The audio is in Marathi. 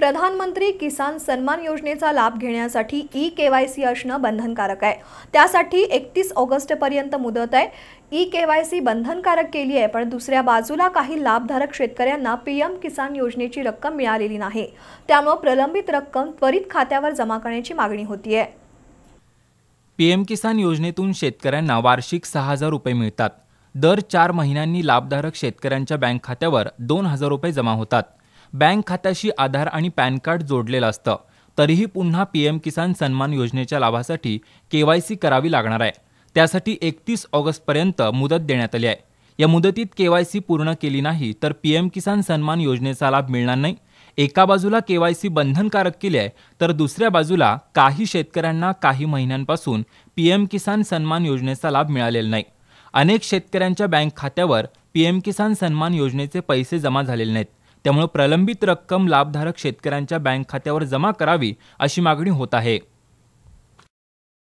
प्रधानमंत्री किसान सन्मान योजनेचा लाभ घेण्यासाठी ई के वाय सी असणं बंधनकारक आहे त्यासाठी एकतीस ऑगस्टपर्यंत मुदत आहे ई के वाय सी बंधनकारक केली आहे पण दुसऱ्या बाजूला काही लाभधारक शेतकऱ्यांना पी एम किसान योजनेची रक्कम मिळालेली नाही त्यामुळं प्रलंबित रक्कम त्वरित खात्यावर जमा करण्याची मागणी होती आहे पी एम किसान योजनेतून शेतकऱ्यांना वार्षिक सहा हजार रुपये मिळतात दर चार महिन्यांनी लाभधारक शेतकऱ्यांच्या बँक खात्यावर दोन हजार रुपये जमा होतात बँक खात्याशी आधार आणि पॅन कार्ड जोडलेलं असतं तरीही पुन्हा एम किसान सन्मान योजनेच्या लाभासाठी केवायसी करावी लागणार आहे त्यासाठी एकतीस ऑगस्टपर्यंत मुदत देण्यात आली आहे या मुदतीत केवायसी पूर्ण केली नाही तर पी एम किसान सन्मान योजनेचा लाभ मिळणार नाही एका बाजूला केवायसी बंधनकारक केली आहे तर दुसऱ्या बाजूला काही शेतकऱ्यांना काही महिन्यांपासून पी एम किसान सन्मान योजनेचा लाभ मिळालेला नाही अनेक शेतकऱ्यांच्या बँक खात्यावर एम किसान सन्मान योजनेचे पैसे जमा झालेले नाहीत त्यामुळे प्रलंबित रक्कम लाभधारक शेतकऱ्यांच्या बँक खात्यावर जमा करावी अशी मागणी होत आहे